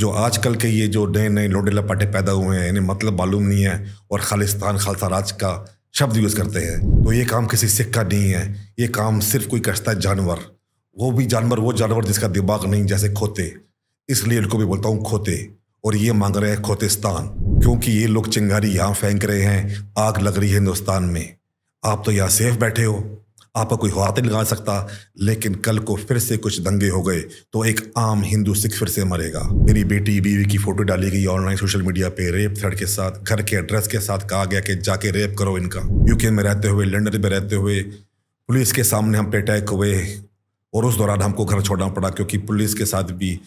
जो आजकल के ये जो नए नए लोडे लपाटे पैदा हुए हैं इन्हें मतलब मालूम नहीं है और खालिस्तान खालसा राज का शब्द यूज़ करते हैं तो ये काम किसी सिख का नहीं है ये काम सिर्फ कोई करता है जानवर वो भी जानवर वो जानवर जिसका दिमाग नहीं जैसे खोते इसलिए इनको भी बोलता हूँ खोते और ये मांग रहे हैं खोतिस्तान क्योंकि ये लोग चिंगारी यहाँ फेंक रहे हैं आग लग रही है हिंदुस्तान में आप तो यहाँ सेफ बैठे हो आपका कोई हवाते लगा सकता लेकिन कल को फिर से कुछ दंगे हो गए तो एक आम हिंदू सिख फिर से मरेगा मेरी बेटी बीवी की फोटो डाली गई ऑनलाइन सोशल मीडिया पे रेप थ्रेड के साथ घर के एड्रेस के साथ कहा गया कि जाके रेप करो इनका यूके में रहते हुए लंडन में रहते हुए पुलिस के सामने हम पे अटैक हुए और उस दौरान हमको घर छोड़ना पड़ा क्योंकि पुलिस के साथ भी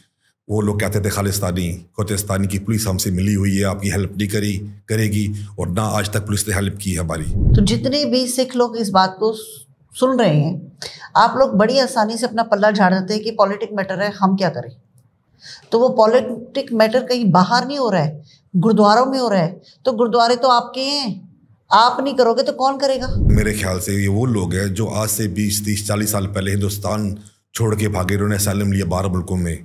वो लोग कहते थे खालिस्तानी खोतिस्तानी की पुलिस हमसे मिली हुई है आपकी हेल्प नहीं करी करेगी और ना आज तक पुलिस ने हेल्प की हमारी तो जितने भी सिख लोग इस बात को सुन रहे हैं आप लोग बड़ी आसानी से अपना पल्ला झाड़ देते हैं कि पॉलिटिक मैटर है हम क्या करें तो वो पॉलिटिक मैटर कहीं बाहर नहीं हो रहा है गुरुद्वारों में हो रहा है तो गुरुद्वारे तो आपके हैं आप नहीं करोगे तो कौन करेगा मेरे ख्याल से ये वो लोग हैं जो आज से बीस तीस चालीस साल पहले हिंदुस्तान छोड़ के भागे उन्होंने सैलम लिया बारह मुल्कों में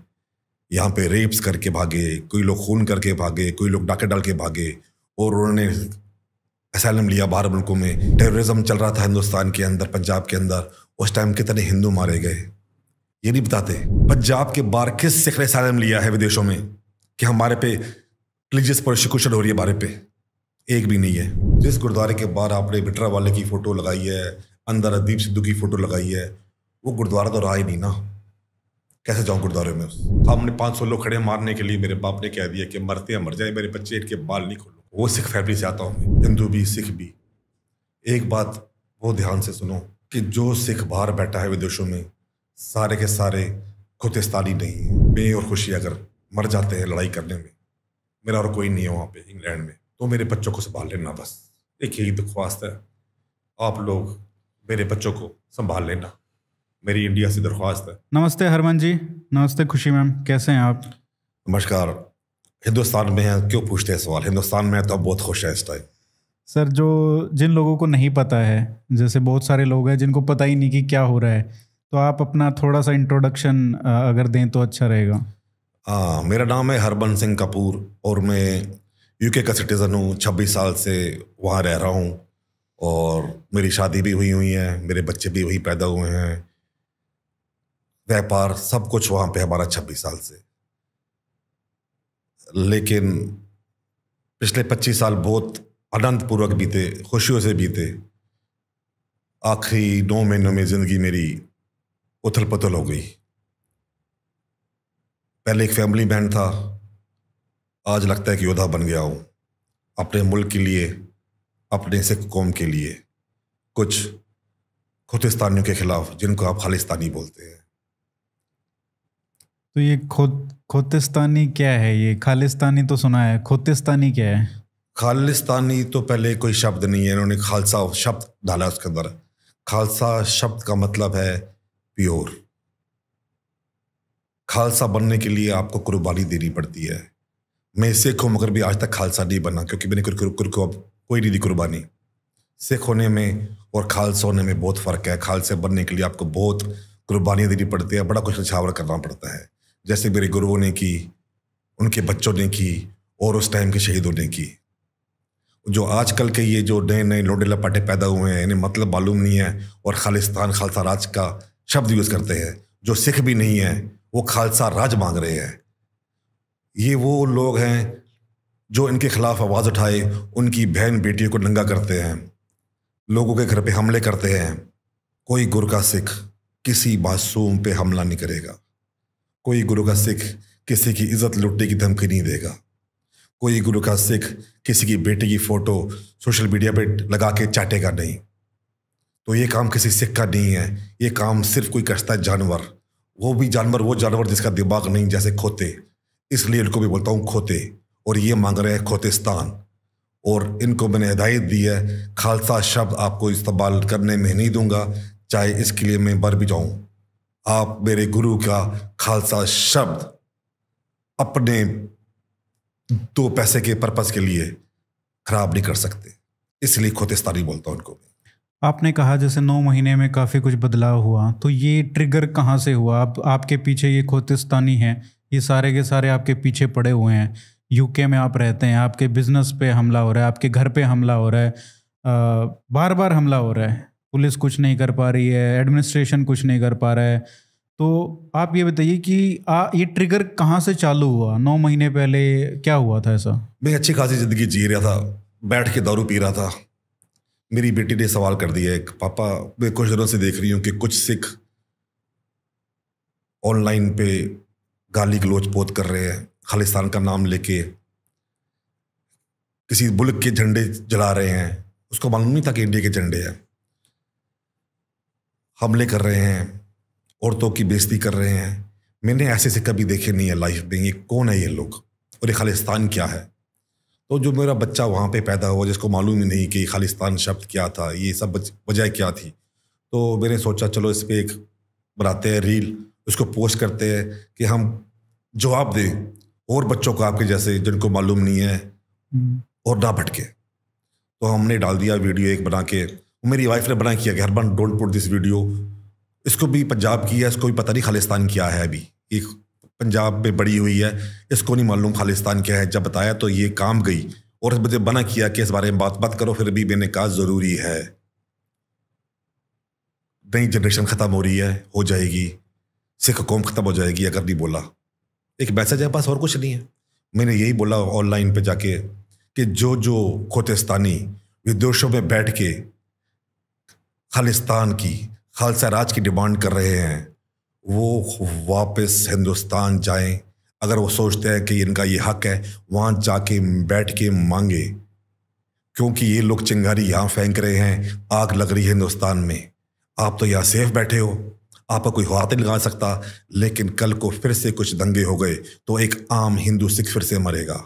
यहाँ पे रेप्स करके भागे कोई लोग खून करके भागे कोई लोग डाके डाल के भागे और उन्होंने असैलम लिया बारह मुल्कों में टेररिज्म चल रहा था हिंदुस्तान के अंदर पंजाब के अंदर उस टाइम कितने हिंदू मारे गए ये नहीं बताते पंजाब के बार किस सिख ने असैलम लिया है विदेशों में कि हमारे पे रिलीजियस प्रोसिक्यूशन हो रही है बारे पे एक भी नहीं है जिस गुरुद्वारे के बाहर आपने बिटरा वाले की फ़ोटो लगाई है अंदर अदीप सिद्धू की फ़ोटो लगाई है वो गुरुद्वारा तो रहा ही नहीं ना कैसे जाऊँ गुरुद्वारे में सामने पाँच सौ लोग खड़े मारने के लिए मेरे बाप ने कह दिया कि मरते हैं मर जाए मेरे बच्चे के बाल नहीं खोल वो सिख फैमिली से आता हूँ हिंदू भी सिख भी एक बात वो ध्यान से सुनो कि जो सिख बाहर बैठा है विदेशों में सारे के सारे खुदस्तानी नहीं है मैं और खुशी अगर मर जाते हैं लड़ाई करने में मेरा और कोई नहीं है वहाँ पे इंग्लैंड में तो मेरे बच्चों को संभाल लेना बस एक यही दरख्वास्त है आप लोग मेरे बच्चों को संभाल लेना मेरी इंडिया से दरख्वास्त है नमस्ते हरमन जी नमस्ते खुशी मैम कैसे हैं आप नमस्कार हिंदुस्तान में है क्यों पूछते हैं सवाल हिंदुस्तान में है तो अब बहुत खुश है इस टाइम सर जो जिन लोगों को नहीं पता है जैसे बहुत सारे लोग हैं जिनको पता ही नहीं कि क्या हो रहा है तो आप अपना थोड़ा सा इंट्रोडक्शन अगर दें तो अच्छा रहेगा हाँ मेरा नाम है हरबन सिंह कपूर और मैं यूके का सिटीज़न हूँ छब्बीस साल से वहाँ रह रहा हूँ और मेरी शादी भी हुई हुई है मेरे बच्चे भी वहीं पैदा हुए हैं व्यापार सब कुछ वहाँ पे हमारा छब्बीस साल से लेकिन पिछले पच्चीस साल बहुत आनंद पूर्वक बीते खुशियों से बीते आखिरी नौ महीनों में ज़िंदगी मेरी उथल पथल हो गई पहले एक फैमिली मैन था आज लगता है कि योद्धा बन गया हूँ अपने मुल्क के लिए अपने सिख कौम के लिए कुछ खुदिस्तानियों के खिलाफ जिनको आप खालिस्तानी बोलते हैं तो ये खुद खोतिस्तानी क्या है ये खालिस्तानी तो सुना है खोतिस्तानी क्या है खालिस्तानी तो पहले कोई शब्द नहीं है इन्होंने खालसा शब्द डाला उसके अंदर खालसा शब्द का मतलब है प्योर खालसा बनने के लिए आपको कुर्बानी देनी पड़ती है मैं सिख हूँ मगर भी आज तक खालसा नहीं बना क्योंकि मैंने कुर, कुर, कुर, कोई नहीं दी कुर्बानी सिख होने में और खालसा होने में बहुत फ़र्क है खालसा बनने के लिए आपको बहुत कुर्बानियाँ देनी पड़ती है बड़ा कुछ निछावर करना पड़ता है जैसे मेरे गुरुओं ने की उनके बच्चों ने की और उस टाइम के शहीदों ने की जो आजकल के ये जो नए नए लोडे लपाटे पैदा हुए हैं इन्हें मतलब मालूम नहीं है और खालिस्तान खालसा राज का शब्द यूज़ करते हैं जो सिख भी नहीं है वो खालसा राज मांग रहे हैं ये वो लोग हैं जो इनके खिलाफ आवाज़ उठाए उनकी बहन बेटियों को नंगा करते हैं लोगों के घर पे हमले करते हैं कोई का सिख किसी मासूम पे हमला नहीं करेगा कोई गुरु का सिख किसी की इज्जत लुटने की धमकी नहीं देगा कोई गुरु का सिख किसी की बेटी की फ़ोटो सोशल मीडिया पर लगा के चाटेगा नहीं तो ये काम किसी सिख का नहीं है ये काम सिर्फ कोई करता है जानवर वो भी जानवर वो जानवर जिसका दिमाग नहीं जैसे खोते इसलिए इनको भी बोलता हूँ खोते और ये मांग रहे हैं खोतिस्तान और इनको मैंने हिदायत दी है खालसा शब्द आपको इस्तेमाल करने में नहीं दूंगा चाहे इसके लिए मैं मर भी जाऊँ आप मेरे गुरु का खालसा शब्द अपने दो पैसे के पर्पज के लिए खराब नहीं कर सकते इसलिए खोतिस्तानी बोलता हूँ उनको आपने कहा जैसे नौ महीने में काफ़ी कुछ बदलाव हुआ तो ये ट्रिगर कहाँ से हुआ आप आपके पीछे ये खोतिस्तानी हैं ये सारे के सारे आपके पीछे पड़े हुए हैं यूके में आप रहते हैं आपके बिजनेस पे हमला हो रहा है आपके घर पे हमला हो रहा है आ, बार बार हमला हो रहा है पुलिस कुछ नहीं कर पा रही है एडमिनिस्ट्रेशन कुछ नहीं कर पा रहा है तो आप ये बताइए कि आ, ये ट्रिगर कहाँ से चालू हुआ नौ महीने पहले क्या हुआ था ऐसा मैं अच्छी खासी ज़िंदगी जी रहा था बैठ के दारू पी रहा था मेरी बेटी ने सवाल कर दिया एक पापा मैं कुछ दिनों से देख रही हूँ कि कुछ सिख ऑनलाइन पे गाली गलोच पोत कर रहे हैं खालिस्तान का नाम लेके किसी बुल्क के झंडे जला रहे हैं उसको मालूम नहीं था कि इंडिया के झंडे हैं हमले कर रहे हैं औरतों की बेइज्जती कर रहे हैं मैंने ऐसे से कभी देखे नहीं है लाइफ में ये कौन है ये लोग और ये खालिस्तान क्या है तो जो मेरा बच्चा वहाँ पे पैदा हुआ जिसको मालूम ही नहीं कि खालिस्तान शब्द क्या था ये सब वजह क्या थी तो मैंने सोचा चलो इस पर एक बनाते हैं रील उसको पोस्ट करते हैं कि हम जवाब दें और बच्चों को आपके जैसे जिनको मालूम नहीं है हम्म। और ना भटके तो हमने डाल दिया वीडियो एक बना के मेरी वाइफ ने बना किया कि हरबन डोंट पुट दिस वीडियो इसको भी पंजाब की है इसको भी पता नहीं खालिस्तान क्या है अभी ये पंजाब में बड़ी हुई है इसको नहीं मालूम खालिस्तान क्या है जब बताया तो ये काम गई और मुझे बना किया कि इस बारे में बात बात करो फिर भी मैंने कहा ज़रूरी है नई जनरेशन ख़त्म हो रही है हो जाएगी सिख कौम ख़त्म हो जाएगी अगर नहीं बोला एक मैसेज है पास और कुछ नहीं है मैंने यही बोला ऑनलाइन पे जाके कि जो जो खोतिस्तानी विदेशों में बैठ के खालिस्तान की खालसा राज की डिमांड कर रहे हैं वो वापस हिंदुस्तान जाएं अगर वो सोचते हैं कि इनका ये हक है वहाँ जाके बैठ के मांगे क्योंकि ये लोग चिंगारी यहाँ फेंक रहे हैं आग लग रही है हिंदुस्तान में आप तो यहाँ सेफ बैठे हो आपका कोई हाथ नहीं लगा सकता लेकिन कल को फिर से कुछ दंगे हो गए तो एक आम हिंदू सिख फिर से मरेगा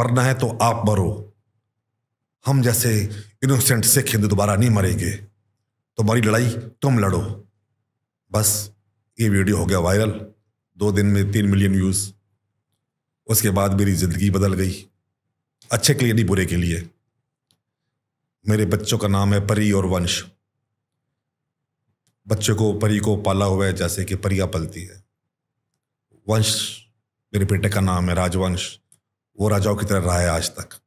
मरना है तो आप मरो हम जैसे इनोसेंट सिख हिंदू दोबारा नहीं मरेंगे तुम्हारी लड़ाई तुम लड़ो बस ये वीडियो हो गया वायरल दो दिन में तीन मिलियन व्यूज़ उसके बाद मेरी ज़िंदगी बदल गई अच्छे के लिए नहीं बुरे के लिए मेरे बच्चों का नाम है परी और वंश बच्चे को परी को पाला हुआ है जैसे कि परिया पलती है वंश मेरे बेटे का नाम है राजवंश वो राजाओं की तरह रहा है आज तक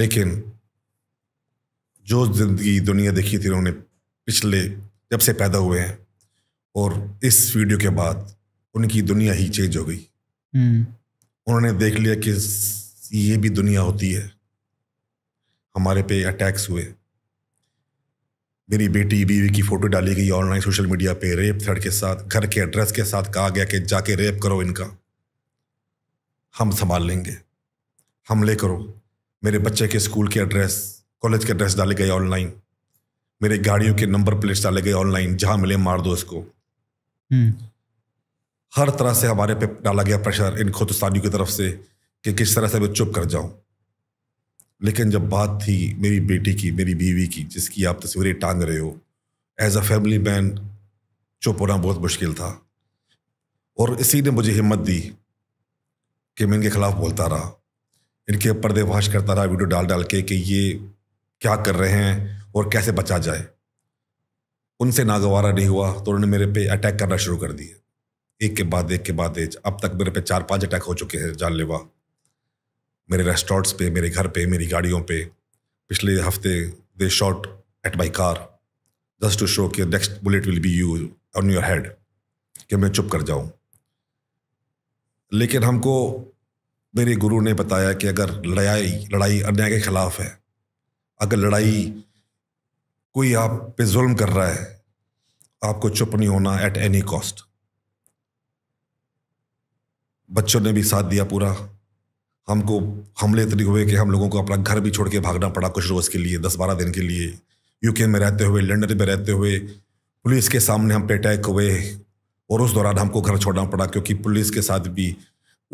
लेकिन जो जिंदगी दुनिया देखी थी उन्होंने पिछले जब से पैदा हुए हैं और इस वीडियो के बाद उनकी दुनिया ही चेंज हो गई हम्म। उन्होंने देख लिया कि ये भी दुनिया होती है हमारे पे अटैक्स हुए मेरी बेटी बीवी की फ़ोटो डाली गई ऑनलाइन सोशल मीडिया पे रेप थ्रेड के साथ घर के एड्रेस के साथ कहा गया कि जाके रेप करो इनका हम संभाल लेंगे हमले करो मेरे बच्चे के स्कूल के एड्रेस कॉलेज के ड्रेस डाले गए ऑनलाइन मेरे गाड़ियों के नंबर प्लेट्स डाले गए ऑनलाइन जहाँ मिले मार दो इसको हम्म। हर तरह से हमारे पे डाला गया प्रेशर इन खुदस्तानियों की तरफ से कि किस तरह से मैं चुप कर जाऊं लेकिन जब बात थी मेरी बेटी की मेरी बीवी की जिसकी आप तस्वीरें टांग रहे हो एज अ फैमिली मैन चुप होना बहुत मुश्किल था और इसी ने मुझे हिम्मत दी कि मैं इनके खिलाफ बोलता रहा इनके पर्देफाश करता रहा वीडियो डाल डाल के कि ये क्या कर रहे हैं और कैसे बचा जाए उनसे नागवारा नहीं हुआ तो उन्होंने मेरे पे अटैक करना शुरू कर दिया एक के बाद एक के बाद एक अब तक मेरे पे चार पांच अटैक हो चुके हैं जानलेवा मेरे रेस्टोरेंट्स पे मेरे घर पे मेरी गाड़ियों पे पिछले हफ्ते they shot at my car just to show कि next bullet will be you on your head कि मैं चुप कर जाऊं लेकिन हमको मेरे गुरु ने बताया कि अगर लड़ाई लड़ाई अन्याय के खिलाफ है अगर लड़ाई कोई आप पे जुल्म कर रहा है आपको चुप नहीं होना एट एनी कॉस्ट बच्चों ने भी साथ दिया पूरा हमको हमले इतने हुए कि हम लोगों को अपना घर भी छोड़ के भागना पड़ा कुछ रोज़ के लिए दस बारह दिन के लिए यूके में रहते हुए लंडन में रहते हुए पुलिस के सामने हम पे अटैक हुए और उस दौरान हमको घर छोड़ना पड़ा क्योंकि पुलिस के साथ भी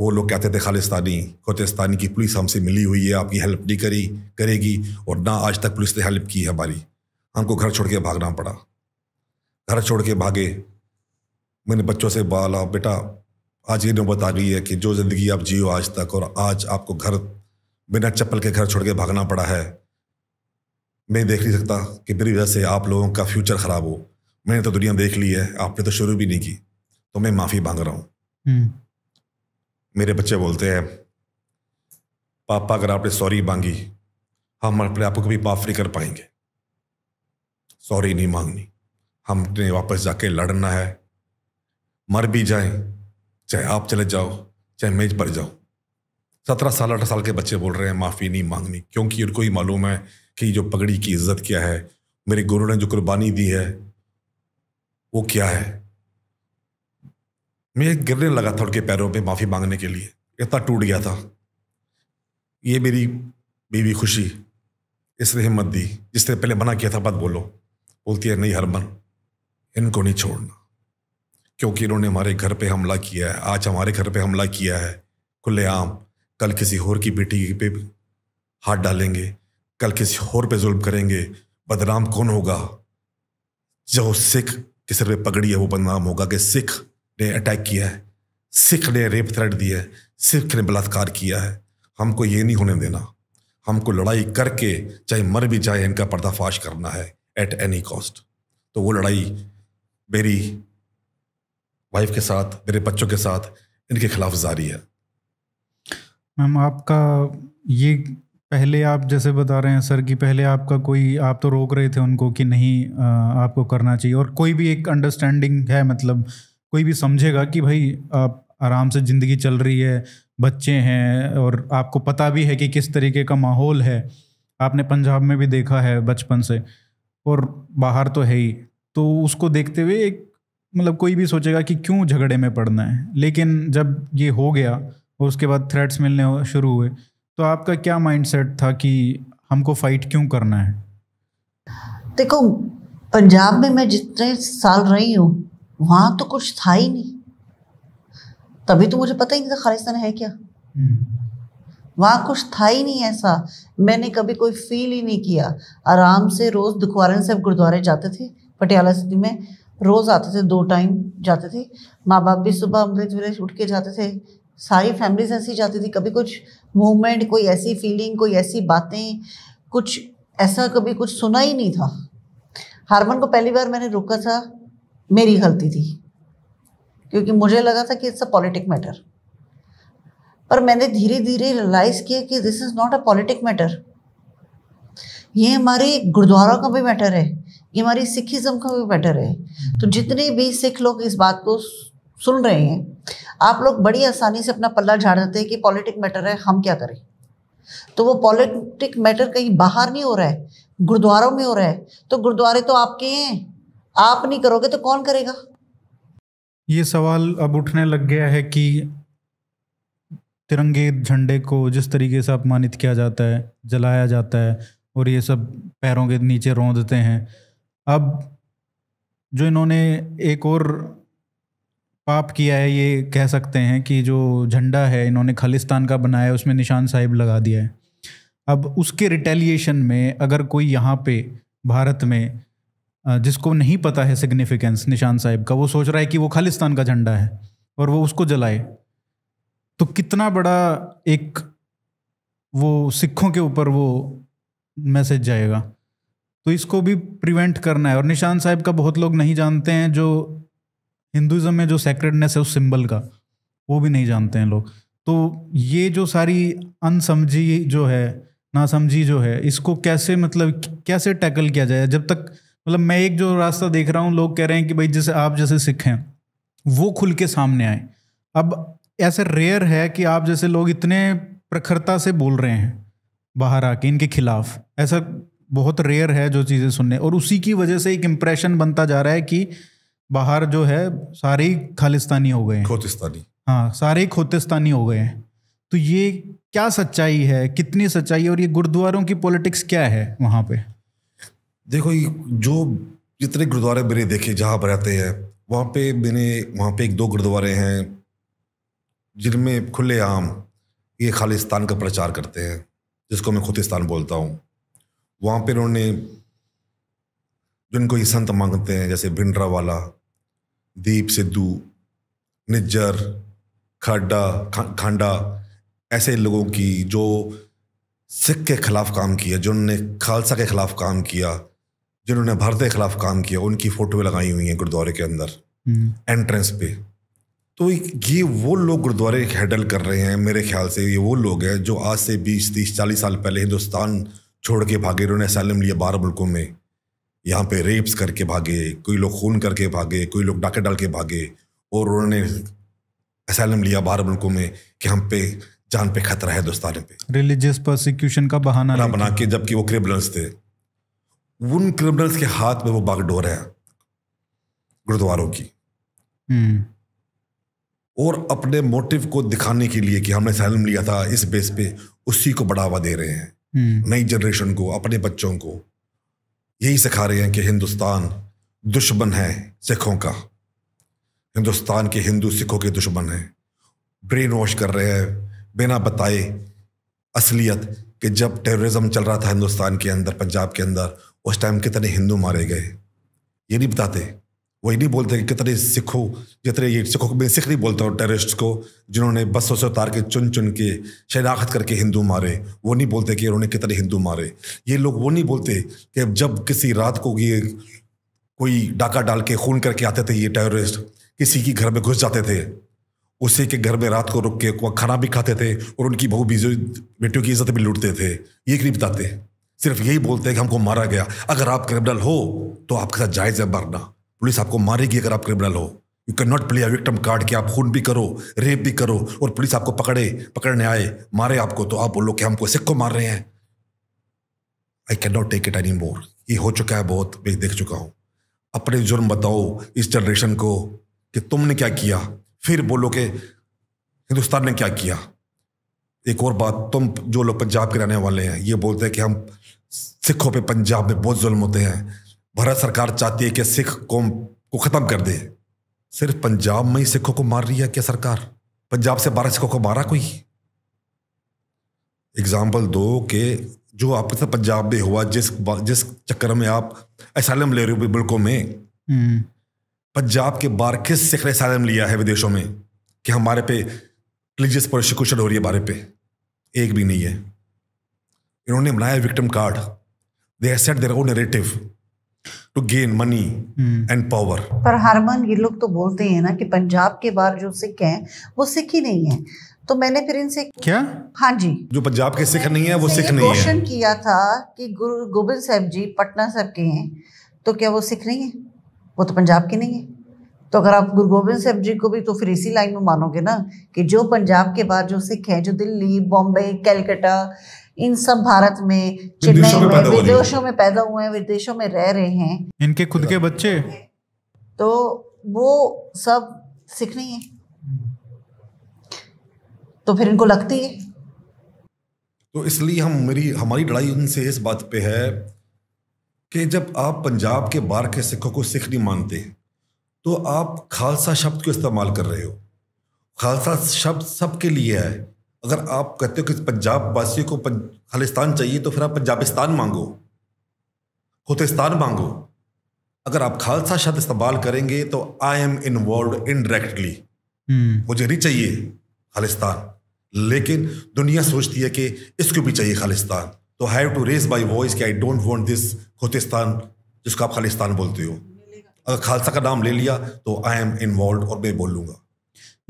वो लोग कहते थे खालिस्तानी खोतिस्तानी की पुलिस हमसे मिली हुई है आपकी हेल्प नहीं करी करेगी और ना आज तक पुलिस ने हेल्प की है हमारी हमको घर छोड़ के भागना पड़ा घर छोड़ के भागे मैंने बच्चों से बोला बेटा आज ये नौबत आ गई है कि जो ज़िंदगी आप जियो आज तक और आज आपको घर बिना चप्पल के घर छोड़ के भागना पड़ा है मैं देख नहीं सकता कि मेरी वजह से आप लोगों का फ्यूचर ख़राब हो मैंने तो दुनिया देख ली है आपने तो शुरू भी नहीं की तो मैं माफ़ी मांग रहा हूँ हम्म। मेरे बच्चे बोलते हैं पापा अगर आपने सॉरी मांगी हम अपने आप को कभी माफ नहीं कर पाएंगे सॉरी नहीं मांगनी हमने वापस जाके लड़ना है मर भी जाए चाहे आप चले जाओ चाहे मेज पर जाओ सत्रह साल अठारह साल के बच्चे बोल रहे हैं माफ़ी नहीं मांगनी क्योंकि उनको ही मालूम है कि जो पगड़ी की इज्जत क्या है मेरे गुरु ने जो कुर्बानी दी है वो क्या है मैं गिरने लगा था उनके पैरों पे माफ़ी मांगने के लिए इतना टूट गया था ये मेरी बीवी खुशी इसने हिम्मत दी जिसने पहले मना किया था मत बोलो बोलती है नहीं हरमन इनको नहीं छोड़ना क्योंकि इन्होंने हमारे घर पे हमला किया है आज हमारे घर पे हमला किया है खुलेआम कल किसी और की बेटी पे हाथ डालेंगे कल किसी और पे जुल्म करेंगे बदनाम कौन होगा जो सिख के सिर पे पगड़ी है वो बदनाम होगा कि सिख ने अटैक किया है सिख ने रेप थ्रेट दिया है सिख ने बलात्कार किया है हमको ये नहीं होने देना हमको लड़ाई करके चाहे मर भी जाए इनका पर्दाफाश करना है एट एनी कॉस्ट तो वो लड़ाई मेरी वाइफ के साथ मेरे बच्चों के साथ इनके खिलाफ जारी है मैम आपका ये पहले आप जैसे बता रहे हैं सर कि पहले आपका कोई आप तो रोक रहे थे उनको कि नहीं आपको करना चाहिए और कोई भी एक अंडरस्टैंडिंग है मतलब कोई भी समझेगा कि भाई आप आराम से ज़िंदगी चल रही है बच्चे हैं और आपको पता भी है कि किस तरीके का माहौल है आपने पंजाब में भी देखा है बचपन से और बाहर तो है ही तो उसको देखते हुए एक मतलब कोई भी सोचेगा कि क्यों झगड़े में पड़ना है लेकिन जब ये हो गया और उसके बाद थ्रेट्स मिलने शुरू हुए तो आपका क्या माइंडसेट था कि हमको फाइट क्यों करना है देखो पंजाब में मैं जितने साल रही हूँ वहाँ तो कुछ था ही नहीं तभी तो मुझे पता ही नहीं था खालिस्तान है क्या हम्म। वहाँ कुछ था ही नहीं ऐसा मैंने कभी कोई फील ही नहीं किया आराम से रोज़ दुखवारन साहब गुरुद्वारे जाते थे पटियाला सिटी में रोज़ आते थे दो टाइम जाते थे माँ बाप भी सुबह अमृत विलेज उठ के जाते थे सारी फैमिलीज ऐसी जाती थी कभी कुछ मूवमेंट कोई ऐसी फीलिंग कोई ऐसी बातें कुछ ऐसा कभी कुछ सुना ही नहीं था हारमन को पहली बार मैंने रोका था मेरी गलती थी क्योंकि मुझे लगा था कि इट्स अ पॉलिटिक मैटर पर मैंने धीरे धीरे रियलाइज़ किया कि this is not a politic matter ये हमारे गुरुद्वारा का भी मैटर है ये हमारी सिखिज़म का भी मैटर है तो जितने भी सिख लोग इस बात को सुन रहे हैं आप लोग बड़ी आसानी से अपना पल्ला झाड़ देते हैं कि पॉलिटिक मैटर है हम क्या करें तो वो पॉलिटिक मैटर कहीं बाहर नहीं हो रहा है गुरुद्वारों में हो रहा है तो गुरुद्वारे तो आपके हैं आप नहीं करोगे तो कौन करेगा ये सवाल अब उठने लग गया है कि तिरंगे झंडे को जिस तरीके से अपमानित किया जाता है जलाया जाता है और ये सब पैरों के नीचे रोंदते हैं अब जो इन्होंने एक और पाप किया है ये कह सकते हैं कि जो झंडा है इन्होंने खालिस्तान का बनाया उसमें निशान साहिब लगा दिया है अब उसके रिटेलिएशन में अगर कोई यहाँ पे भारत में जिसको नहीं पता है सिग्निफिकेंस निशान साहिब का वो सोच रहा है कि वो खालिस्तान का झंडा है और वो उसको जलाए तो कितना बड़ा एक वो सिखों के ऊपर वो मैसेज जाएगा तो इसको भी प्रिवेंट करना है और निशान साहिब का बहुत लोग नहीं जानते हैं जो हिंदुज़म में जो सेक्रेडनेस है उस सिंबल का वो भी नहीं जानते हैं लोग तो ये जो सारी अनसमझी जो है नासमझी जो है इसको कैसे मतलब कैसे टैकल किया जाए जब तक मतलब मैं एक जो रास्ता देख रहा हूँ लोग कह रहे हैं कि भाई जैसे आप जैसे सिख हैं वो खुल के सामने आए अब ऐसे रेयर है कि आप जैसे लोग इतने प्रखरता से बोल रहे हैं बाहर आके इनके खिलाफ ऐसा बहुत रेयर है जो चीज़ें सुनने और उसी की वजह से एक इम्प्रेशन बनता जा रहा है कि बाहर जो है सारे ही खालिस्तानी हो गए खोतिस्तानी हाँ सारे ही खोतिस्तानी हो गए हैं तो ये क्या सच्चाई है कितनी सच्चाई है और ये गुरुद्वारों की पॉलिटिक्स क्या है वहाँ पे देखो ये जो जितने गुरुद्वारे मैंने देखे जहाँ पर रहते हैं वहाँ पे मैंने वहाँ पे एक दो गुरुद्वारे हैं जिनमें खुलेआम ये खालिस्तान का प्रचार करते हैं जिसको मैं खुतिस्तान बोलता हूँ वहाँ पे उन्होंने जिनको ये संत मांगते हैं जैसे भिंडरा वाला दीप सिद्धू निज्जर खड्डा खांडा ऐसे लोगों की जो सिख के खिलाफ काम किया जिन्होंने खालसा के खिलाफ काम किया जिन्होंने भारत के खिलाफ काम किया उनकी फोटोएं लगाई हुई हैं गुरुद्वारे के अंदर एंट्रेंस हम्म। पे तो ये वो लोग गुरुद्वारे हैंडल कर रहे हैं मेरे ख्याल से ये वो लोग हैं जो आज से बीस तीस चालीस साल पहले हिंदुस्तान छोड़ के भागे इन्होंने सैलम लिया बारह मुल्कों में यहाँ पे रेप्स करके भागे कोई लोग खून करके भागे कोई लोग डाके डाल के भागे और उन्होंने असैलम लिया बारह मुल्कों में कि हम पे जान पे खतरा है हिंदुस्तान पे रिलीजियस प्रोसिक्यूशन का बहाना बना के जबकि वो क्रिमिनल्स थे उन क्रिमिनल्स के हाथ में वो बागडोर है गुरुद्वारों की हम्म। और अपने मोटिव को दिखाने के लिए कि हमने सैलम लिया था इस बेस पे उसी को बढ़ावा दे रहे हैं हम्म। नई जनरेशन को अपने बच्चों को यही सिखा रहे हैं कि हिंदुस्तान दुश्मन है सिखों का हिंदुस्तान के हिंदू सिखों के दुश्मन है ब्रेन वॉश कर रहे हैं बिना बताए असलियत कि जब टेररिज्म चल रहा था हिंदुस्तान के अंदर पंजाब के अंदर उस टाइम कितने हिंदू मारे गए ये नहीं बताते वही नहीं बोलते कि कितने सिखों जितने ये सिखों मैं सिख नहीं बोलते हूँ टेररिस्ट को जिन्होंने बसों से उतार के चुन चुन के शनाख्त करके हिंदू मारे वो नहीं बोलते कि उन्होंने कितने हिंदू मारे ये लोग वो नहीं बोलते कि जब किसी रात को ये कोई डाका डाल के खून करके आते थे ये टेररिस्ट किसी के घर में घुस जाते थे उसी के घर में रात को रुक के खाना भी खाते थे और उनकी बहू बीजों बेटियों की इज्जत भी लूटते थे ये नहीं बताते सिर्फ यही बोलते हैं कि हमको मारा गया अगर आप क्रिमिनल हो तो आपके साथ जायज़ है मरना पुलिस आपको मारेगी अगर आप क्रिमिनल हो you can not play a victim card कि आप खून भी करो रेप भी करो और पुलिस आपको पकड़े पकड़ने आए मारे आपको तो आप बोलो कि हमको सिख को मार रहे हैं I can not take it any more ये हो चुका है बहुत मैं देख चुका हूँ अपने जुर्म बताओ इस जनरेशन को कि तुमने क्या किया फिर बोलो कि हिंदुस्तान ने क्या किया एक और बात तुम जो लोग पंजाब के रहने वाले हैं ये बोलते हैं कि हम सिखों पे पंजाब में बहुत जुल्म होते हैं भारत सरकार चाहती है कि सिख कौम को ख़त्म कर दे सिर्फ पंजाब में ही सिखों को मार रही है क्या सरकार पंजाब से बारह सिखों को मारा कोई एग्जाम्पल दो कि जो आपके साथ पंजाब में हुआ जिस जिस चक्कर में आप असलम ले रहे हो मुल्कों में हम्म। पंजाब के बाहर किस सिख ने असलम लिया है विदेशों में कि हमारे पे रिलीजियस प्रोसिक्यूशन हो रही है बारे पे एक भी नहीं है इन्होंने बनाया victim card they set their own narrative to gain money and power पर हरमन ये लोग तो बोलते हैं ना कि पंजाब के बाहर जो सिख हैं वो सिख ही नहीं है तो मैंने फिर इनसे क्या हाँ जी जो पंजाब के सिख नहीं है वो सिख नहीं है क्वेश्चन किया था कि गुरु गोबिंद साहब जी पटना साहब के हैं तो क्या वो सिख नहीं है वो तो पंजाब के नहीं है तो अगर आप गुरु गोबिंद साहब जी को भी तो फिर इसी लाइन में मानोगे ना कि जो पंजाब के बाहर जो सिख है जो दिल्ली बॉम्बे कैलकटा इन सब भारत में चेन्नई में विदेशों में पैदा हुए हैं विदेशों में रह रहे हैं इनके खुद के बच्चे तो वो सब सिख है तो फिर इनको लगती है तो इसलिए हम मेरी हमारी लड़ाई उनसे इस बात पे है कि जब आप पंजाब के बाहर के सिखों को सिख नहीं मानते तो आप खालसा शब्द को इस्तेमाल कर रहे हो खालसा शब्द सबके लिए है अगर आप कहते हो कि पंजाब वासियों को खालिस्तान चाहिए तो फिर आप पंजाबिस्तान मांगो खुतिस्तान मांगो अगर आप खालसा शब्द इस्तेमाल करेंगे तो आई एम इन्वॉल्व इनडायरेक्टली मुझे नहीं चाहिए खालिस्तान लेकिन दुनिया सोचती है कि इसको भी चाहिए खालिस्तान तो have to raise my voice कि आई डोंट वॉन्ट दिस खुतिस्तान जिसको आप खालिस्तान बोलते हो अगर खालसा का नाम ले लिया तो आई एम इन्वॉल्व और मैं बोलूँगा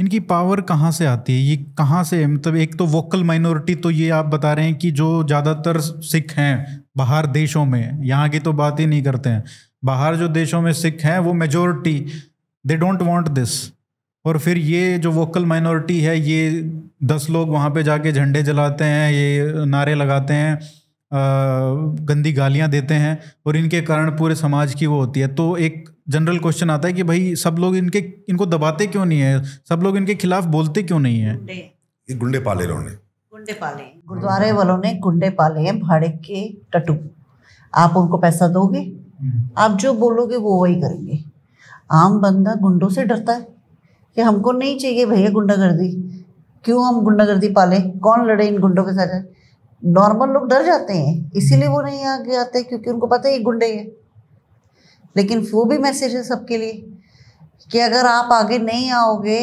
इनकी पावर कहाँ से आती है ये कहाँ से मतलब एक तो वोकल माइनॉरिटी तो ये आप बता रहे हैं कि जो ज़्यादातर सिख हैं बाहर देशों में यहाँ की तो बात ही नहीं करते हैं बाहर जो देशों में सिख हैं वो majority they don't want this और फिर ये जो वोकल माइनॉरिटी है ये दस लोग वहाँ पे जाके झंडे जलाते हैं ये नारे लगाते हैं गंदी गालियां देते हैं और इनके कारण पूरे समाज की वो होती है तो एक जनरल क्वेश्चन आता है कि भाई सब लोग इनके इनको दबाते क्यों नहीं है सब लोग इनके खिलाफ बोलते क्यों नहीं है ये गुंडे पाले ने गुंडे पाले गुरुद्वारे वालों ने गुंडे पाले हैं भाड़े के टटू आप उनको पैसा दोगे हम्म। आप जो बोलोगे वो वही करेंगे आम बंदा गुंडों से डरता है कि हमको नहीं चाहिए भैया गुंडागर्दी क्यों हम गुंडागर्दी पाले कौन लड़े इन गुंडों के साथ नॉर्मल लोग डर जाते हैं इसीलिए वो नहीं आगे आते क्योंकि उनको पता है ये गुंडे हैं लेकिन वो भी मैसेज है सबके लिए कि अगर आप आगे नहीं आओगे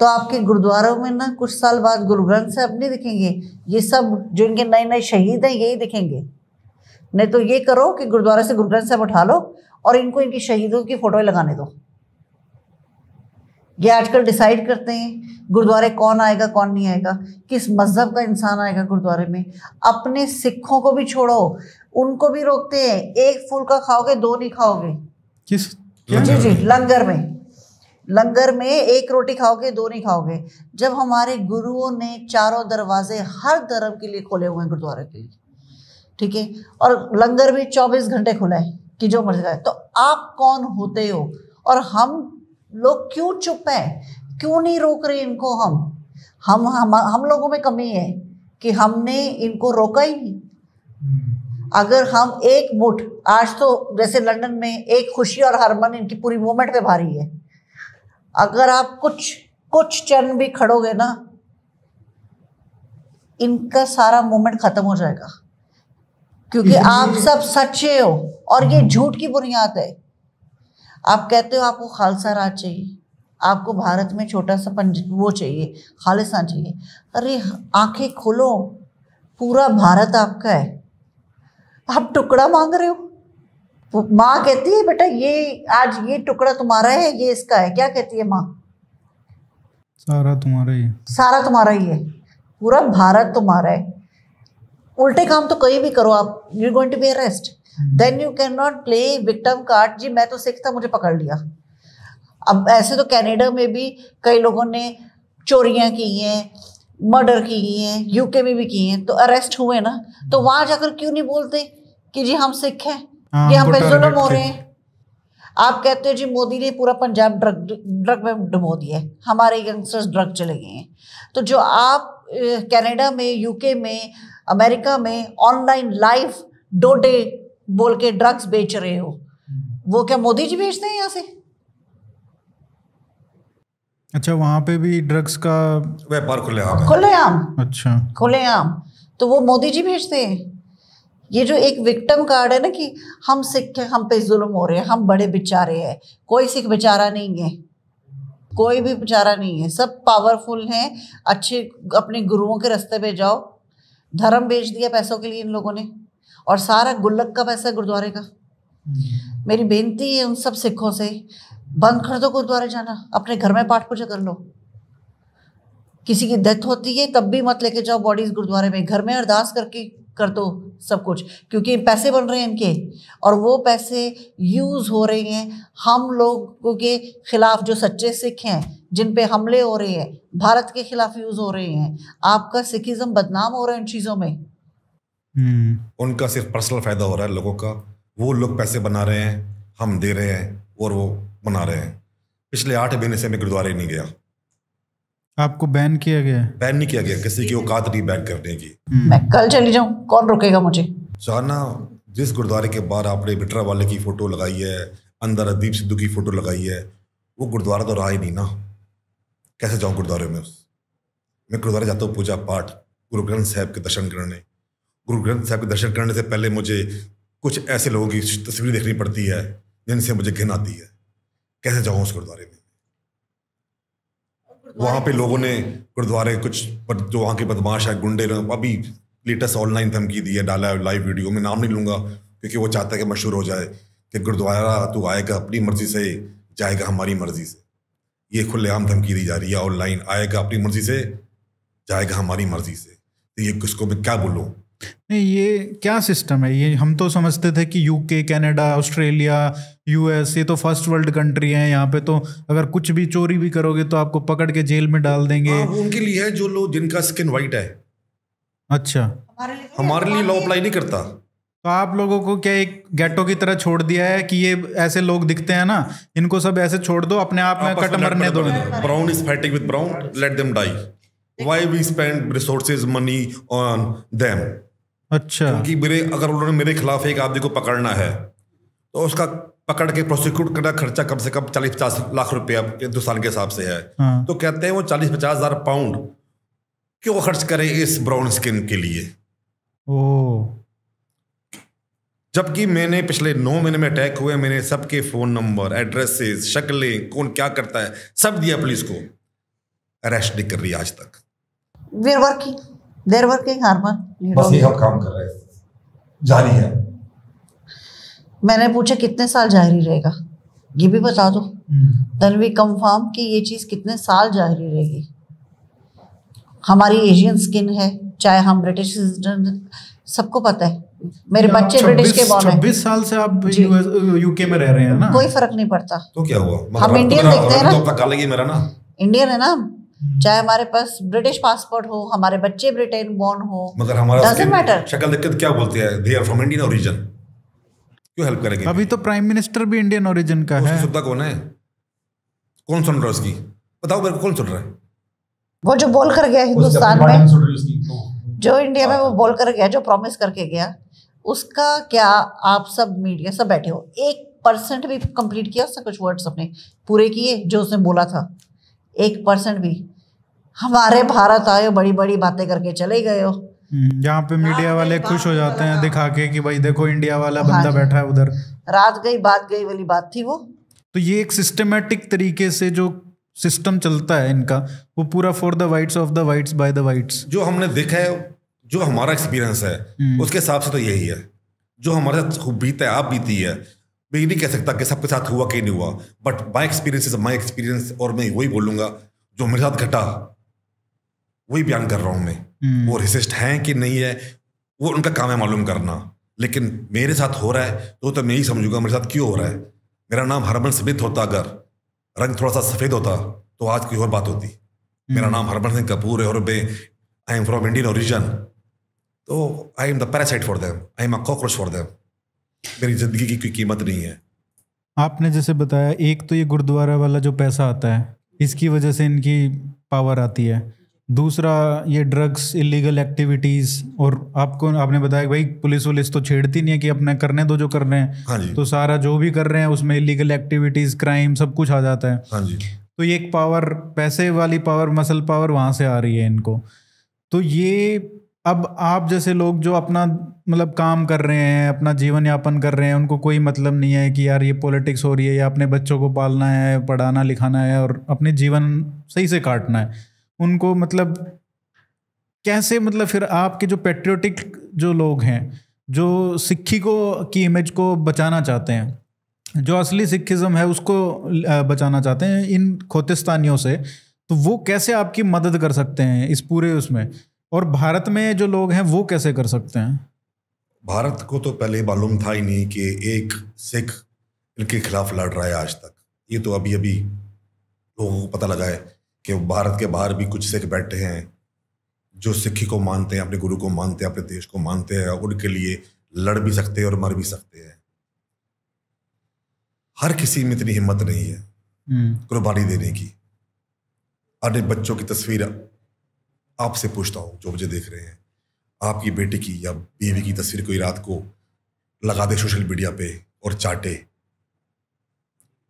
तो आपके गुरुद्वारों में ना कुछ साल बाद गुरु ग्रंथ साहब नहीं दिखेंगे ये सब जो इनके नए नए शहीद हैं यही दिखेंगे नहीं तो ये करो कि गुरुद्वारे से गुरु ग्रंथ साहब उठा लो और इनको इनकी शहीदों की फ़ोटोएं लगाने दो ये आजकल डिसाइड करते हैं गुरुद्वारे कौन आएगा कौन नहीं आएगा किस मज़हब का इंसान आएगा गुरुद्वारे में अपने सिखों को भी छोड़ो उनको भी रोकते हैं एक फूल का खाओगे दो नहीं खाओगे किस जी जी लंगर में लंगर में एक रोटी खाओगे दो नहीं खाओगे जब हमारे गुरुओं ने चारों दरवाजे हर धर्म के लिए खोले हुए हैं गुरुद्वारे के लिए ठीक है और लंगर भी 24 घंटे खुला है कि जो मर्जी है तो आप कौन होते हो और हम लोग क्यों चुप है क्यों नहीं रोक रहे इनको हम हम हम हम लोगों में कमी है कि हमने इनको रोका ही नहीं अगर हम एक मुठ आज तो जैसे लंदन में एक खुशी और हरमन इनकी पूरी मूवमेंट पे भारी है अगर आप कुछ कुछ चरण भी खड़ोगे ना इनका सारा मूवमेंट खत्म हो जाएगा क्योंकि आप सब सच्चे हो और ये हम्म। झूठ की बुनियाद है आप कहते हो आपको खालसा राज चाहिए आपको भारत में छोटा सा पंज वो चाहिए खालिस्तान चाहिए अरे आंखें खोलो पूरा भारत आपका है आप टुकड़ा मांग रहे हो माँ कहती है बेटा ये आज ये टुकड़ा तुम्हारा है ये इसका है क्या कहती है माँ सारा तुम्हारा ही है सारा तुम्हारा ही है पूरा भारत तुम्हारा है उल्टे काम तो कहीं भी करो आप you going to be arrest then you can not play victim card जी मैं तो सिख था मुझे पकड़ लिया अब ऐसे तो कैनेडा में भी कई लोगों ने चोरियाँ की हैं मर्डर की हैं यूके में भी की हैं तो अरेस्ट हुए ना तो वहाँ जाकर क्यों नहीं बोलते कि जी हम सिख हैं हाँ, कि हम पे जुल्म हो रहे हैं आप कहते हो जी मोदी ने पूरा पंजाब ड्रग ड्रग में डुबो दिया है हमारे यंगस्टर्स ड्रग चले गए हैं तो जो आप कनाडा में यूके में अमेरिका में ऑनलाइन लाइव डोडे बोल के ड्रग्स बेच रहे हो हम्म। वो क्या मोदी जी बेचते हैं यहाँ से अच्छा वहां पे भी ड्रग्स का व्यापार खुलेआम खुलेआम अच्छा खुलेआम तो वो मोदी जी भेजते हैं ये जो एक विक्टम कार्ड है ना कि हम सिख हैं हम पे जुल्म हो रहे हैं हम बड़े बेचारे हैं कोई सिख बेचारा नहीं है कोई भी बेचारा नहीं है सब पावरफुल हैं अच्छे अपने गुरुओं के रास्ते पे जाओ धर्म बेच दिया पैसों के लिए इन लोगों ने और सारा गुल्लक का पैसा गुरुद्वारे का हम्म। मेरी बेनती है उन सब सिखों से बंद कर दो गुरुद्वारे जाना अपने घर में पाठ पूजा कर लो किसी की डेथ होती है तब भी मत लेके जाओ बॉडीज गुरुद्वारे में घर में अरदास करके कर दो सब कुछ क्योंकि पैसे बन रहे हैं इनके और वो पैसे यूज़ हो रहे हैं हम लोगों के खिलाफ जो सच्चे सिख हैं जिन पे हमले हो रहे हैं भारत के खिलाफ यूज़ हो रहे हैं आपका सिखिज़म बदनाम हो रहा है इन चीज़ों में हम्म। उनका सिर्फ पर्सनल फायदा हो रहा है लोगों का वो लोग पैसे बना रहे हैं हम दे रहे हैं और वो बना रहे हैं पिछले आठ महीने से मैं गुरुद्वारे नहीं गया आपको बैन किया गया बैन नहीं किया गया किसी की औकात नहीं बैन करने की हम्म। मैं कल चली जाऊँ कौन रुकेगा मुझे जाना जिस गुरुद्वारे के बाहर आपने बिटरा वाले की फोटो लगाई है अंदर अदीप सिद्धू की फोटो लगाई है वो गुरुद्वारा तो रहा ही नहीं ना कैसे जाऊँ गुरुद्वारे में उस मैं गुरुद्वारे जाता हूँ पूजा पाठ गुरु ग्रंथ साहब के दर्शन करने गुरु ग्रंथ साहब के दर्शन करने से पहले मुझे कुछ ऐसे लोगों की तस्वीरें देखनी पड़ती है जिनसे मुझे घिन आती है कैसे जाऊँ उस गुरुद्वारे में वहाँ पे लोगों ने गुरुद्वारे कुछ जो वहाँ के बदमाश है गुंडे अभी लेटेस्ट ऑनलाइन धमकी दी है डाला है लाइव वीडियो में नाम नहीं लूँगा क्योंकि वो चाहता है कि मशहूर हो जाए कि गुरुद्वारा तू आएगा अपनी मर्जी से जाएगा हमारी मर्जी से ये खुलेआम धमकी दी जा रही है ऑनलाइन आएगा अपनी मर्जी से जाएगा हमारी मर्जी से तो ये किसको मैं क्या बोलूँ नहीं ये क्या सिस्टम है ये हम तो समझते थे कि यूके कनाडा ऑस्ट्रेलिया यूएस ये तो फर्स्ट वर्ल्ड कंट्री है यहाँ पे तो अगर कुछ भी चोरी भी करोगे तो आपको पकड़ के जेल में डाल देंगे हाँ, उनके लिए है जो लोग जिनका स्किन वाइट है अच्छा हमारे लिए तो लॉ अप्लाई नहीं करता तो आप लोगों को क्या एक गेटो की तरह छोड़ दिया है कि ये ऐसे लोग दिखते हैं ना इनको सब ऐसे छोड़ दो अपने आप में कट मरने दो brown is fighting with brown let them die why we spend resources money on them अच्छा क्योंकि मेरे अगर उन्होंने मेरे खिलाफ एक आदमी को पकड़ना है तो उसका पकड़ के प्रोसिक्यूट करना खर्चा कम से कम चालीस पचास लाख रुपया हिंदुस्तान के हिसाब से है हाँ। तो कहते हैं वो चालीस पचास हजार पाउंड क्यों खर्च करें इस ब्राउन स्किन के लिए ओ जबकि मैंने पिछले नौ महीने में अटैक हुए मैंने सबके फोन नंबर एड्रेसेस शक्लें कौन क्या करता है सब दिया पुलिस को अरेस्ट नहीं कर रही आज तक वर्किंग देर वर्किंग हार्मन बस ये हम काम कर रहे हैं जारी है मैंने पूछा कितने साल जारी रहेगा ये भी बता दो देन वी कंफर्म कि ये चीज़ कितने साल जारी रहेगी हमारी एशियन स्किन है चाहे हम ब्रिटिश सबको पता है मेरे बच्चे ब्रिटिश के बॉर्न है छब्बीस साल से आप यूके में रह रहे हैं ना कोई फर्क नहीं पड़ता तो क्या हुआ हम इंडियन मतलब देखते हैं ना इंडियन है ना चाहे हमारे पास ब्रिटिश पासपोर्ट हो हमारे बच्चे ब्रिटेन बोर्न हो मगर हमारा शक्ल देखकर क्या बोलते हैं they are from Indian origin क्यों हेल्प करेंगे अभी तो प्राइम मिनिस्टर भी इंडियन ओरिजिन का है सुविधा कौन है कौन सुन रहा है उसकी बताओ मेरे को कौन सुन रहा है वो जो बोल कर गया हिंदुस्तान में जो इंडिया में वो हाँ। बोल कर गया जो प्रॉमिस करके गया उसका क्या आप सब मीडिया सब बैठे हो एक परसेंट भी कंप्लीट किया उससे कुछ वर्ड्स अपने पूरे किए जो उसने बोला था एक परसेंट भी हमारे भारत आए बड़ी बड़ी बातें करके चले गए हो यहाँ हम्म, पे मीडिया हाँ, वाले खुश हो जाते हैं दिखा के कि भाई देखो इंडिया वाला हाँ बंदा बैठा है उधर रात गई बात गई वाली बात थी वो तो ये एक सिस्टमेटिक तरीके से जो सिस्टम चलता है इनका वो पूरा for the whites of the whites by the whites जो हमने देखा है जो हमारा एक्सपीरियंस है हम्म। उसके हिसाब से तो यही है जो हमारे साथ बीता है आप बीती है मैं ये नहीं कह सकता कि सबके साथ हुआ कि नहीं हुआ but my experience is my experience और मैं वही बोलूंगा जो मेरे साथ घटा वही बयान कर रहा हूँ मैं हम्म। वो रिसिस्ट हैं कि नहीं है वो उनका काम है मालूम करना लेकिन मेरे साथ हो रहा है तो तो मैं ही समझूंगा मेरे साथ क्यों हो रहा है मेरा नाम हरमन सफेद होता अगर रंग थोड़ा सा सफ़ेद होता तो आज कोई और बात होती हम्म। मेरा नाम हरमन सिंह कपूर है और बे I am from Indian origin तो I am the parasite for them I am a cockroach for them मेरी ज़िंदगी की कोई कीमत नहीं है आपने जैसे बताया एक तो ये गुरुद्वारा वाला जो पैसा आता है इसकी वजह से इनकी पावर आती है दूसरा ये ड्रग्स इलीगल एक्टिविटीज़ और आपको आपने बताया भाई पुलिस वुलिस तो छेड़ती नहीं है कि अपने करने दो जो कर रहे हैं हाँ जी। तो सारा जो भी कर रहे हैं उसमें इलीगल एक्टिविटीज़ क्राइम सब कुछ आ जाता है हाँ जी। तो ये एक पावर पैसे वाली पावर मसल पावर वहाँ से आ रही है इनको तो ये अब आप जैसे लोग जो अपना मतलब काम कर रहे हैं अपना जीवन यापन कर रहे हैं उनको कोई मतलब नहीं है कि यार ये पॉलिटिक्स हो रही है या अपने बच्चों को पालना है पढ़ाना लिखाना है और अपने जीवन सही से काटना है उनको मतलब कैसे मतलब फिर आपके जो पेट्रियोटिक जो लोग हैं जो सिक्खी को की इमेज को बचाना चाहते हैं जो असली सिखिज़म है उसको बचाना चाहते हैं इन खोतिस्तानियों से तो वो कैसे आपकी मदद कर सकते हैं इस पूरे उसमें और भारत में जो लोग हैं वो कैसे कर सकते हैं भारत को तो पहले मालूम था ही नहीं कि एक सिख इनके खिलाफ लड़ रहा है आज तक ये तो अभी अभी लोगों को पता लगा है कि भारत के बाहर भी कुछ सिख बैठे हैं जो सिखी को मानते हैं अपने गुरु को मानते हैं अपने देश को मानते हैं उनके लिए लड़ भी सकते हैं और मर भी सकते हैं हर किसी में इतनी हिम्मत नहीं है हम्म। कुर्बानी देने की अपने बच्चों की तस्वीर आपसे पूछता हूं जो मुझे देख रहे हैं आपकी बेटी की या बीवी की तस्वीर कोई रात को लगा दे सोशल मीडिया पे और चाटे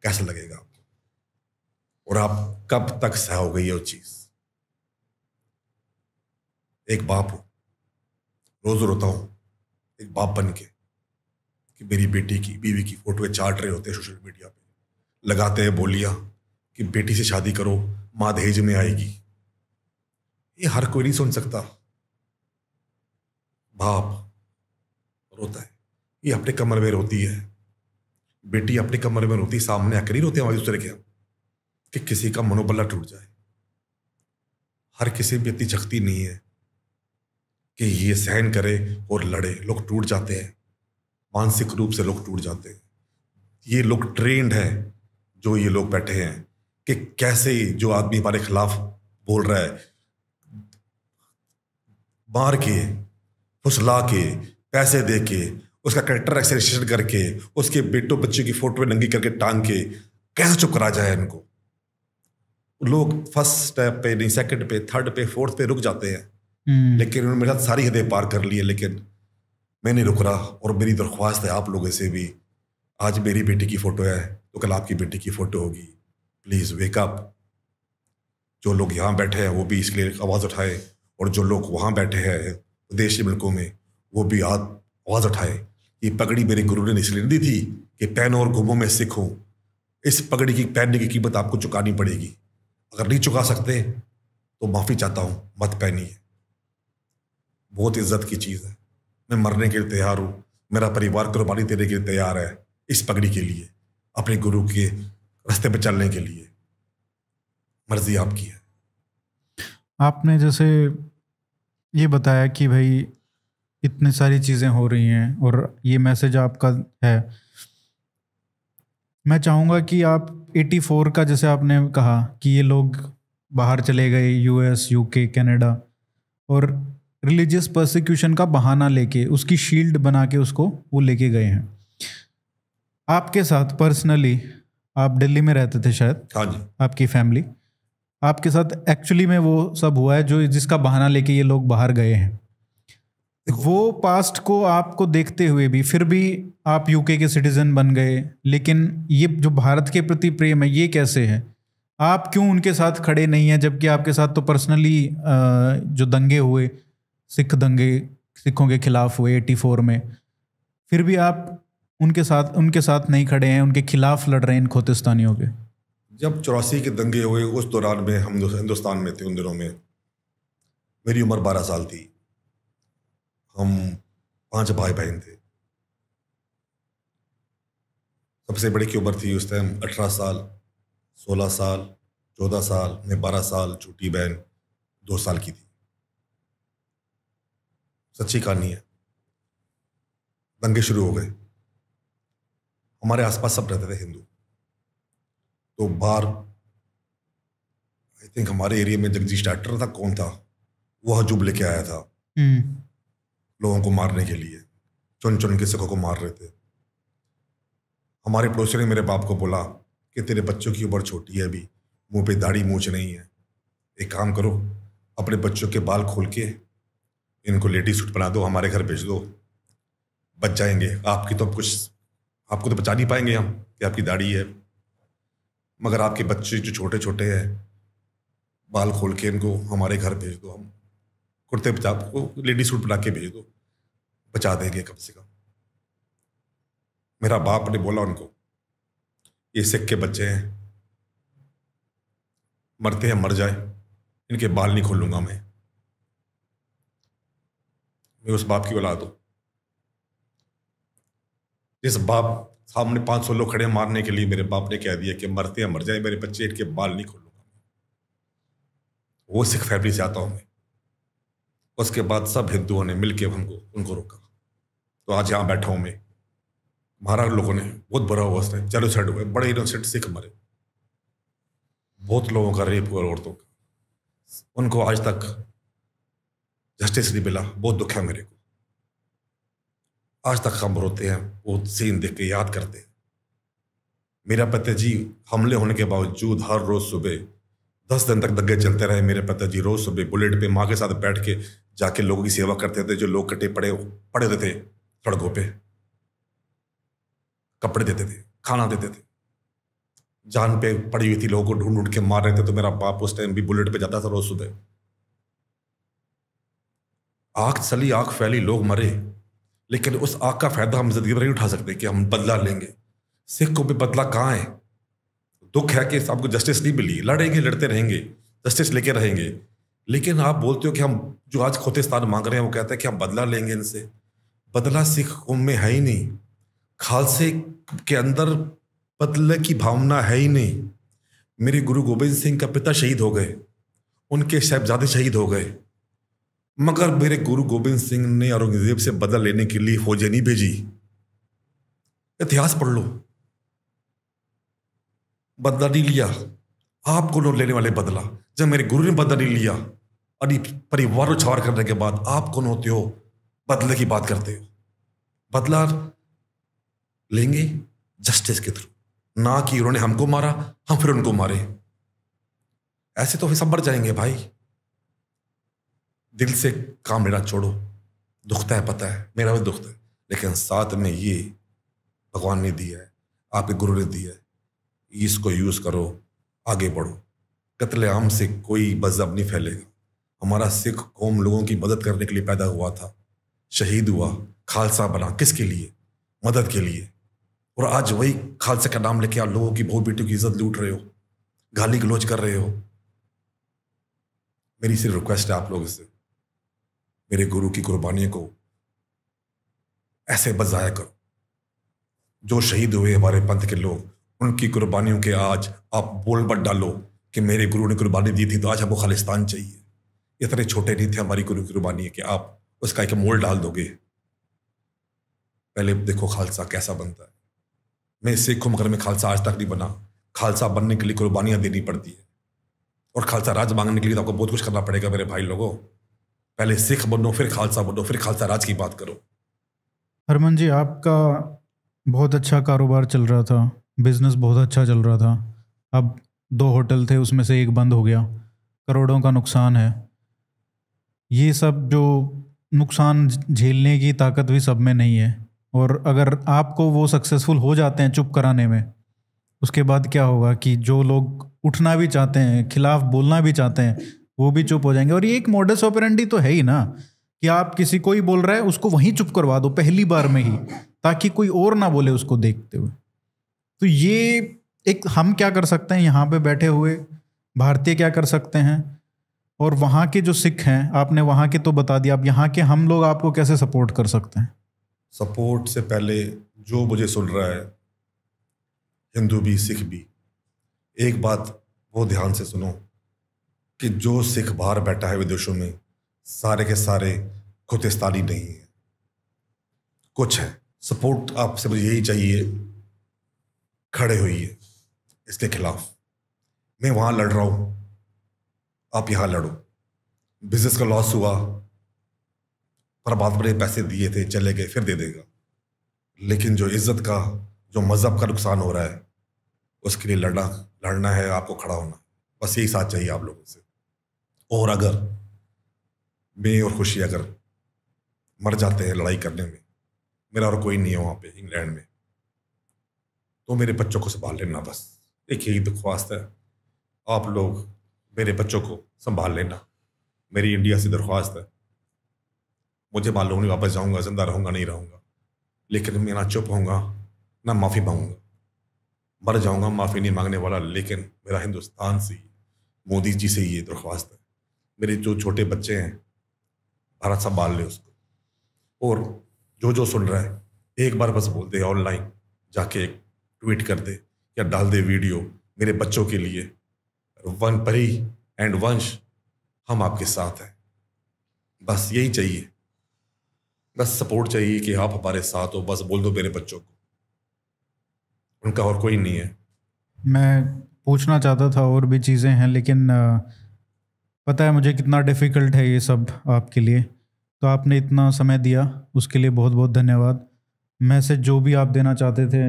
कैसा लगेगा और आप कब तक सहोगे ये चीज एक बाप हो रोज रोता हूं एक बाप बन के कि मेरी बेटी की बीवी की फोटोएं चाट रहे होते हैं सोशल मीडिया पे लगाते हैं बोलिया कि बेटी से शादी करो माँ दहेज में आएगी ये हर कोई नहीं सुन सकता बाप रोता है ये अपने कमर में रोती है बेटी अपने कमर में रोती है सामने आकर ही रोते हैं हमारे दूसरे के हम कि किसी का मनोबला टूट जाए हर किसी में इतनी शक्ति नहीं है कि ये सहन करे और लड़े लोग टूट जाते हैं मानसिक रूप से लोग टूट जाते हैं ये लोग ट्रेंड हैं जो ये लोग बैठे हैं कि कैसे जो आदमी हमारे खिलाफ बोल रहा है मार के फुसला के पैसे दे के उसका करेक्टर एक्सरेशन करके उसके बेटों बच्चों की फोटो नंगी करके टांग के कैसे चुप करा जाए इनको लोग फर्स्ट स्टेप पे नहीं सेकंड पे थर्ड पे फोर्थ पे रुक जाते हैं हम्म। लेकिन उन्होंने मेरे साथ सारी हदें पार कर ली है लेकिन मैं नहीं रुक रहा और मेरी दरख्वास्त है आप लोगों से भी आज मेरी बेटी की फ़ोटो है तो कल आपकी बेटी की फ़ोटो होगी प्लीज़ वेकअप जो लोग यहाँ बैठे हैं वो भी इसके लिए आवाज़ उठाए और जो लोग वहाँ बैठे हैं विदेशी मुल्कों में वो भी आवाज़ उठाए ये पगड़ी मेरे गुरु ने इसलिए दी थी कि पहनो और घूमो में सिखो इस पगड़ी की पहनने की कीमत आपको चुकानी पड़ेगी अगर नहीं चुका सकते तो माफ़ी चाहता हूँ मत पहनिए बहुत इज्जत की चीज़ है मैं मरने के लिए तैयार हूँ मेरा परिवार कुर्बानी देने के लिए तैयार है इस पगड़ी के लिए अपने गुरु के रास्ते पर चलने के लिए मर्जी आपकी है आपने जैसे ये बताया कि भाई इतनी सारी चीज़ें हो रही हैं और ये मैसेज आपका है मैं चाहूँगा कि आप 84 का जैसे आपने कहा कि ये लोग बाहर चले गए यूएस यूके कनाडा और रिलीजियस प्रोसिक्यूशन का बहाना लेके उसकी शील्ड बना के उसको वो लेके गए हैं आपके साथ पर्सनली आप दिल्ली में रहते थे शायद हाँ जी आपकी फैमिली आपके साथ एक्चुअली में वो सब हुआ है जो जिसका बहाना लेके ये लोग बाहर गए हैं वो पास्ट को आपको देखते हुए भी फिर भी आप यूके के सिटीजन बन गए लेकिन ये जो भारत के प्रति प्रेम है ये कैसे है आप क्यों उनके साथ खड़े नहीं हैं जबकि आपके साथ तो पर्सनली जो दंगे हुए सिख दंगे सिखों के खिलाफ हुए 84 में फिर भी आप उनके साथ उनके साथ नहीं खड़े हैं उनके खिलाफ लड़ रहे हैं इन खोतिस्तानियों के जब चौरासी के दंगे हुए उस दौरान में हम हिंदुस्तान में थे उन दिनों में मेरी उम्र बारह साल थी हम पांच भाई बहन थे सबसे बड़ी की उम्र थी उस टाइम अठारह साल सोलह साल चौदह साल मैं बारह साल छोटी बहन दो साल की थी सच्ची कहानी है दंगे शुरू हो गए हमारे आसपास सब रहते थे हिंदू तो बाहर आई थिंक हमारे एरिया में जगदीश डॉक्टर था कौन था वह हजूब लेके आया था हम्म। लोगों को मारने के लिए चुन चुन के सिखों को मार रहे थे हमारे पड़ोसी ने मेरे बाप को बोला कि तेरे बच्चों की उम्र छोटी है अभी मुंह पे दाढ़ी मूछ नहीं है एक काम करो अपने बच्चों के बाल खोल के इनको लेडी सूट बना दो हमारे घर भेज दो बच जाएंगे आपकी तो कुछ आपको तो बचा नहीं पाएंगे हम कि आपकी दाढ़ी है मगर आपके बच्चे जो छोटे छोटे हैं बाल खोल के इनको हमारे घर भेज दो हम कुर्ते बचा को लेडी सूट बना के भेज दो बचा देंगे कम से कम मेरा बाप ने बोला उनको ये सिख के बच्चे हैं मरते हैं मर जाए इनके बाल नहीं खोलूंगा मैं मैं उस बाप की बुला दो जिस बाप सामने पांच सौ लोग खड़े मारने के लिए मेरे बाप ने कह दिया कि मरते हैं मर जाए मेरे बच्चे इनके बाल नहीं खोलूंगा वो सिख फैमिली से आता हूँ मैं उसके बाद सब हिंदुओं ने मिलकर हमको उनको रोका तो आज यहाँ बैठा हूँ मैं महाराज लोगों ने बहुत बुरा हुआ उसने चलो सेट हुए बड़े इनोसेंट सिख मरे बहुत लोगों का रेप हुआ औरतों का उनको आज तक जस्टिस नहीं मिला बहुत दुख है मेरे को आज तक हम रोते हैं वो सीन देख के याद करते हैं मेरा पिताजी हमले होने के बावजूद हर रोज़ सुबह दस दिन तक दंगे चलते रहे मेरे पिताजी रोज़ सुबह बुलेट पे माँ के साथ बैठ के जाके लोगों की सेवा करते थे जो लोग कटे पड़े पड़े होते थे सड़कों पे कपड़े देते थे खाना देते थे जान पे पड़ी हुई थी लोगों को ढूंढ ढूंढ के मार रहे थे तो मेरा बाप उस टाइम भी बुलेट पे जाता था रोज सुबह आग चली आग फैली लोग मरे लेकिन उस आग का फायदा हम जिंदगी में नहीं उठा सकते कि हम बदला लेंगे सिख को भी बदला कहाँ है दुख है कि आपको जस्टिस नहीं मिली लड़ेंगे लड़ते रहेंगे जस्टिस लेके रहेंगे लेकिन आप बोलते हो कि हम जो आज खोतिस्तान मांग रहे हैं वो कहते हैं कि हम बदला लेंगे इनसे बदला सिख कौम में है ही नहीं खालसे के अंदर बदले की भावना है ही नहीं मेरे गुरु गोबिंद सिंह का पिता शहीद हो गए उनके साहबजादे शहीद हो गए मगर मेरे गुरु गोबिंद सिंह ने औरंगजेब से बदला लेने के लिए फौजें नहीं भेजी इतिहास पढ़ लो बदला नहीं लिया आपको लोन लेने वाले बदला जब मेरे गुरु ने बदला नहीं लिया और परिवार छावर करने के बाद आप कौन होते हो बदले की बात करते हो बदला लेंगे जस्टिस के थ्रू ना कि उन्होंने हमको मारा हम फिर उनको मारे ऐसे तो फिर सब बढ़ जाएंगे भाई दिल से काम लेना छोड़ो दुखता तो है पता है मेरा भी दुखता तो है लेकिन साथ में ये भगवान ने दिया है आपके गुरु ने दिया है इसको यूज़ करो आगे बढ़ो कत्लेआम से कोई बजब नहीं फैलेगा हमारा सिख कौम लोगों की मदद करने के लिए पैदा हुआ था शहीद हुआ खालसा बना किसके लिए मदद के लिए और आज वही खालसा का नाम लेके आप लोगों की बहुत बेटियों की इज्जत लूट रहे हो गाली गलोच कर रहे हो मेरी सिर्फ रिक्वेस्ट है आप लोगों से मेरे गुरु की कुर्बानी को ऐसे बजाया करो जो शहीद हुए हमारे पंथ के लोग उनकी कुर्बानियों के आज आप बोल बट डालो कि मेरे गुरु ने कुर्बानी दी थी तो आज हमको खालिस्तान चाहिए इतने छोटे नहीं थे हमारी गुरु की कुर्बानी कि आप उसका एक मोल डाल दोगे पहले देखो खालसा कैसा बनता है मैं सिख हूँ मगर मैं खालसा आज तक नहीं बना खालसा बनने के लिए कुर्बानियाँ देनी पड़ती है और खालसा राज मांगने के लिए तो आपको बहुत कुछ करना पड़ेगा मेरे भाई लोगों पहले सिख बनो फिर खालसा बनो फिर खालसा राज की बात करो हरमन जी आपका बहुत अच्छा कारोबार चल रहा था बिज़नेस बहुत अच्छा चल रहा था अब दो होटल थे उसमें से एक बंद हो गया करोड़ों का नुकसान है ये सब जो नुकसान झेलने की ताकत भी सब में नहीं है और अगर आपको वो सक्सेसफुल हो जाते हैं चुप कराने में उसके बाद क्या होगा कि जो लोग उठना भी चाहते हैं खिलाफ बोलना भी चाहते हैं वो भी चुप हो जाएंगे और ये एक मॉडर्स ऑपरेंडी तो है ही ना कि आप किसी को ही बोल रहा है उसको वहीं चुप करवा दो पहली बार में ही ताकि कोई और ना बोले उसको देखते हुए तो ये एक हम क्या कर सकते हैं यहाँ पे बैठे हुए भारतीय क्या कर सकते हैं और वहाँ के जो सिख हैं आपने वहाँ के तो बता दिया आप यहाँ के हम लोग आपको कैसे सपोर्ट कर सकते हैं सपोर्ट से पहले जो मुझे सुन रहा है हिंदू भी सिख भी एक बात वो ध्यान से सुनो कि जो सिख बाहर बैठा है विदेशों में सारे के सारे खुदस्तानी नहीं है कुछ है सपोर्ट आपसे मुझे यही चाहिए खड़े हुई है इसके खिलाफ मैं वहाँ लड़ रहा हूँ आप यहाँ लड़ो बिजनेस का लॉस हुआ पर बात पर पैसे दिए थे चले गए फिर दे देगा लेकिन जो इज्जत का जो मज़हब का नुकसान हो रहा है उसके लिए लड़ना लड़ना है आपको खड़ा होना बस यही साथ चाहिए आप लोगों से और अगर मैं और खुशी अगर मर जाते हैं लड़ाई करने में मेरा और कोई नहीं है वहाँ पे इंग्लैंड में तो मेरे बच्चों को संभाल लेना बस एक यही दरख्वास्त है आप लोग मेरे बच्चों को संभाल लेना मेरी इंडिया से दरख्वास्त है मुझे मालूम नहीं वापस जाऊंगा जिंदा रहूंगा नहीं रहूंगा लेकिन मैं ना चुप होऊंगा ना माफ़ी मांगूंगा मर जाऊंगा माफ़ी नहीं मांगने वाला लेकिन मेरा हिंदुस्तान से मोदी जी से ये दरख्वास्त है मेरे जो छोटे बच्चे हैं भारत संभाल ले उसको और जो जो सुन रहा है एक बार बस बोल दे ऑनलाइन जाके एक ट्वीट कर दे या डाल दे वीडियो मेरे बच्चों के लिए वन परी एंड वंश हम आपके साथ हैं बस यही चाहिए बस सपोर्ट चाहिए कि आप हमारे साथ हो बस बोल दो मेरे बच्चों को उनका और कोई नहीं है मैं पूछना चाहता था और भी चीज़ें हैं लेकिन पता है मुझे कितना डिफ़िकल्ट है ये सब आपके लिए तो आपने इतना समय दिया उसके लिए बहुत बहुत धन्यवाद मैसेज जो भी आप देना चाहते थे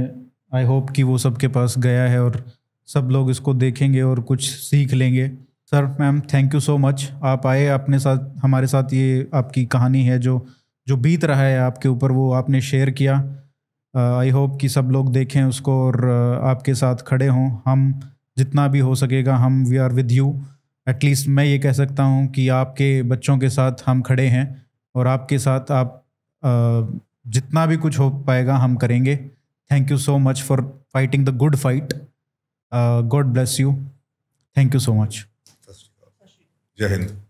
आई होप कि वो सबके पास गया है और सब लोग इसको देखेंगे और कुछ सीख लेंगे sir ma'am thank you so much आप आए अपने साथ हमारे साथ ये आपकी कहानी है जो जो बीत रहा है आपके ऊपर वो आपने शेयर किया आई uh, होप कि सब लोग देखें उसको और uh, आपके साथ खड़े हों हम जितना भी हो सकेगा हम we are with you at least मैं ये कह सकता हूँ कि आपके बच्चों के साथ हम खड़े हैं और आपके साथ आप uh, जितना भी कुछ हो पाएगा हम करेंगे Thank you so much for fighting the good fight. Uh, God bless you. Thank you so much. Jai Hind.